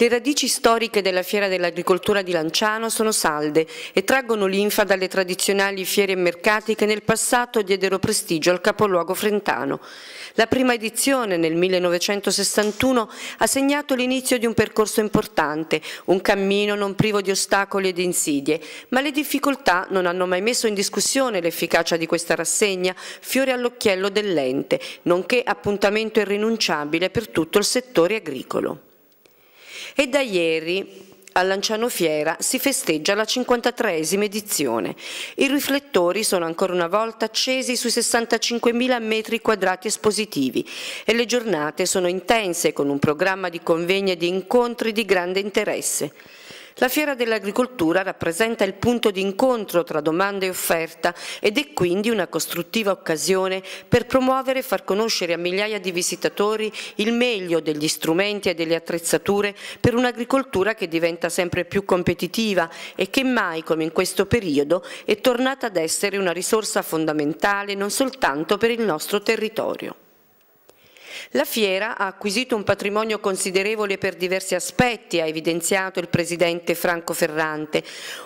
Le radici storiche della Fiera dell'Agricoltura di Lanciano sono salde e traggono linfa dalle tradizionali fiere e mercati che nel passato diedero prestigio al capoluogo frentano. La prima edizione, nel 1961, ha segnato l'inizio di un percorso importante, un cammino non privo di ostacoli ed insidie, ma le difficoltà non hanno mai messo in discussione l'efficacia di questa rassegna, fiore all'occhiello dell'ente, nonché appuntamento irrinunciabile per tutto il settore agricolo e da ieri a Lanciano Fiera si festeggia la 53esima edizione. I riflettori sono ancora una volta accesi sui 65.000 metri quadrati espositivi e le giornate sono intense con un programma di convegni e di incontri di grande interesse. La Fiera dell'Agricoltura rappresenta il punto di incontro tra domanda e offerta ed è quindi una costruttiva occasione per promuovere e far conoscere a migliaia di visitatori il meglio degli strumenti e delle attrezzature per un'agricoltura che diventa sempre più competitiva e che mai come in questo periodo è tornata ad essere una risorsa fondamentale non soltanto per il nostro territorio. La fiera ha acquisito un patrimonio considerevole per diversi aspetti, ha evidenziato il presidente Franco Ferrante,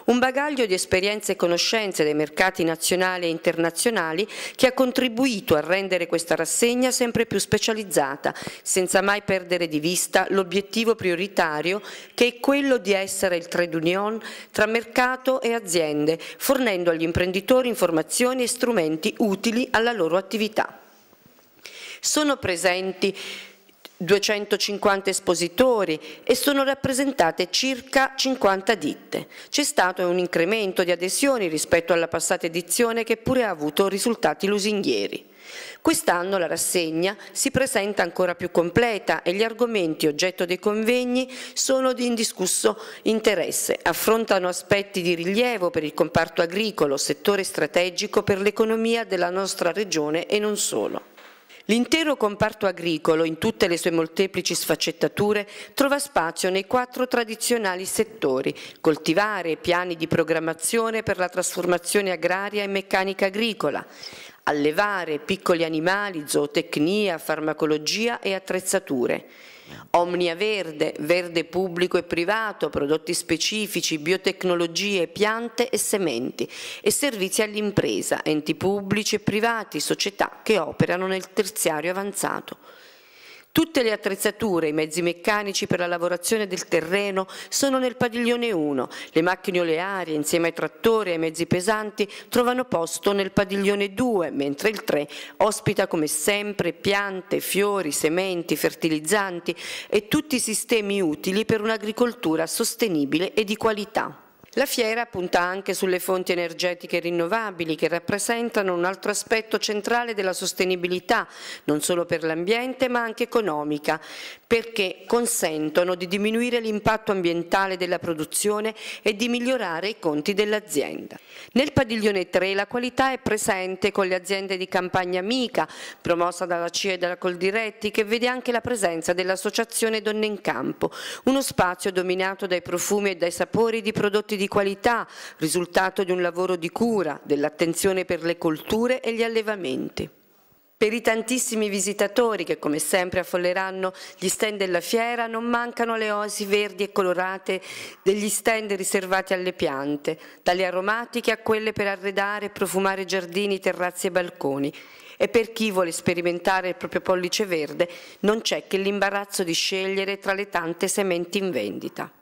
un bagaglio di esperienze e conoscenze dei mercati nazionali e internazionali che ha contribuito a rendere questa rassegna sempre più specializzata, senza mai perdere di vista l'obiettivo prioritario che è quello di essere il trade union tra mercato e aziende, fornendo agli imprenditori informazioni e strumenti utili alla loro attività sono presenti 250 espositori e sono rappresentate circa 50 ditte. C'è stato un incremento di adesioni rispetto alla passata edizione che pure ha avuto risultati lusinghieri. Quest'anno la rassegna si presenta ancora più completa e gli argomenti oggetto dei convegni sono di indiscusso interesse, affrontano aspetti di rilievo per il comparto agricolo, settore strategico per l'economia della nostra regione e non solo. L'intero comparto agricolo, in tutte le sue molteplici sfaccettature, trova spazio nei quattro tradizionali settori, coltivare, piani di programmazione per la trasformazione agraria e meccanica agricola, allevare piccoli animali, zootecnia, farmacologia e attrezzature. Omnia Verde, verde pubblico e privato, prodotti specifici, biotecnologie, piante e sementi e servizi all'impresa, enti pubblici e privati, società che operano nel terziario avanzato. Tutte le attrezzature, i mezzi meccanici per la lavorazione del terreno sono nel padiglione 1, le macchine olearie insieme ai trattori e ai mezzi pesanti trovano posto nel padiglione 2, mentre il 3 ospita come sempre piante, fiori, sementi, fertilizzanti e tutti i sistemi utili per un'agricoltura sostenibile e di qualità. La fiera punta anche sulle fonti energetiche rinnovabili che rappresentano un altro aspetto centrale della sostenibilità, non solo per l'ambiente ma anche economica, perché consentono di diminuire l'impatto ambientale della produzione e di migliorare i conti dell'azienda. Nel padiglione 3 la qualità è presente con le aziende di campagna amica, promossa dalla CIE e dalla Coldiretti, che vede anche la presenza dell'Associazione Donne in Campo, uno spazio dominato dai profumi e dai sapori di prodotti di di qualità, risultato di un lavoro di cura, dell'attenzione per le colture e gli allevamenti. Per i tantissimi visitatori che come sempre affolleranno gli stand della fiera non mancano le osi verdi e colorate degli stand riservati alle piante, dalle aromatiche a quelle per arredare e profumare giardini, terrazzi e balconi. E per chi vuole sperimentare il proprio pollice verde non c'è che l'imbarazzo di scegliere tra le tante sementi in vendita.